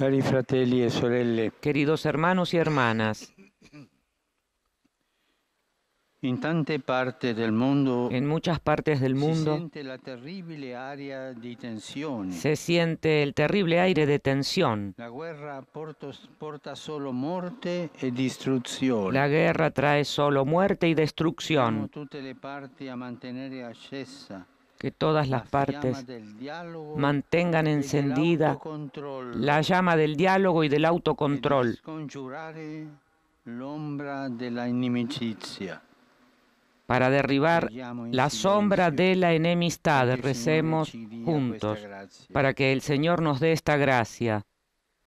Cari fratelli e sorelle. Queridos hermanos y hermanas. En, tante parte del mundo, en muchas partes del mundo se siente, la terrible área di se siente el terrible aire de tensión. La guerra, porta solo morte e distruzione. La guerra trae solo muerte y destrucción. Tutte le parti a que todas las partes mantengan encendida la llama del diálogo y del autocontrol para derribar la sombra de la enemistad. Recemos juntos para que el Señor nos dé esta gracia